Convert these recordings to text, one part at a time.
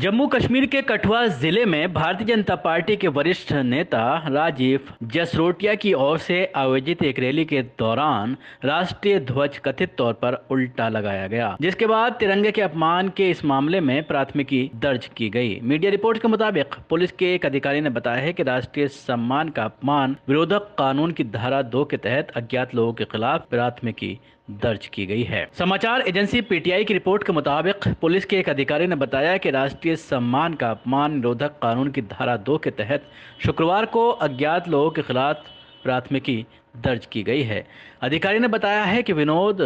जम्मू कश्मीर के कठुआ जिले में भारतीय जनता पार्टी के वरिष्ठ नेता राजीव जसरोटिया की ओर से आयोजित एक रैली के दौरान राष्ट्रीय ध्वज कथित तौर पर उल्टा लगाया गया जिसके बाद तिरंगे के अपमान के इस मामले में प्राथमिकी दर्ज की गई मीडिया रिपोर्ट के मुताबिक पुलिस के एक अधिकारी ने बताया है की राष्ट्रीय सम्मान का अपमान विरोधक कानून की धारा दो के तहत अज्ञात लोगों के खिलाफ प्राथमिकी दर्ज की गई है समाचार एजेंसी पीटीआई की रिपोर्ट के मुताबिक पुलिस के एक अधिकारी ने बताया कि राष्ट्रीय सम्मान का अपमान निरोधक कानून की धारा दो के तहत शुक्रवार को अज्ञात लोगों के खिलाफ प्राथमिकी दर्ज की गई है अधिकारी ने बताया है कि विनोद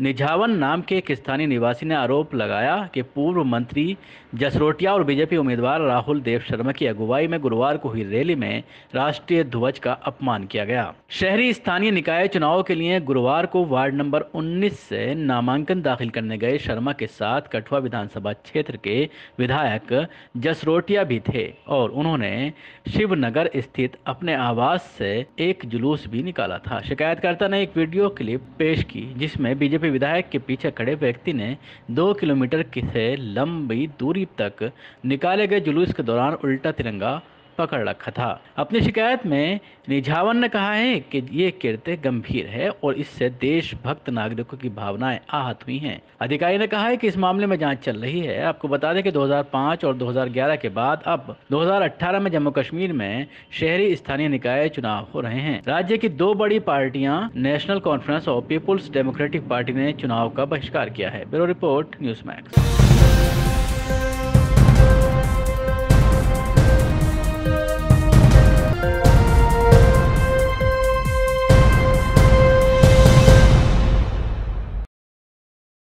निझावन नाम के एक स्थानीय निवासी ने आरोप लगाया कि पूर्व मंत्री जसरोटिया और बीजेपी उम्मीदवार राहुल देव शर्मा की अगुवाई में गुरुवार को हुई रैली में राष्ट्रीय ध्वज का अपमान किया गया शहरी स्थानीय निकाय चुनाव के लिए गुरुवार को वार्ड नंबर उन्नीस से नामांकन दाखिल करने गए शर्मा के साथ कठुआ विधानसभा क्षेत्र के विधायक जसरोटिया भी थे और उन्होंने शिवनगर स्थित अपने आवास से एक जुलूस भी निकाल निकाला था शिकायतकर्ता ने एक वीडियो क्लिप पेश की जिसमें बीजेपी विधायक के पीछे खड़े व्यक्ति ने दो किलोमीटर से लंबी दूरी तक निकाले गए जुलूस के दौरान उल्टा तिरंगा पकड़ रखा था अपनी शिकायत में निझावन ने कहा है कि ये कृत्य गंभीर है और इससे देशभक्त नागरिकों की भावनाएं आहत हुई हैं अधिकारी ने कहा है कि इस मामले में जांच चल रही है आपको बता दें कि 2005 और 2011 के बाद अब 2018 में जम्मू कश्मीर में शहरी स्थानीय निकाय चुनाव हो रहे हैं राज्य की दो बड़ी पार्टियां नेशनल कॉन्फ्रेंस और पीपुल्स डेमोक्रेटिक पार्टी ने चुनाव का बहिष्कार किया है ब्यूरो रिपोर्ट न्यूज मैक्स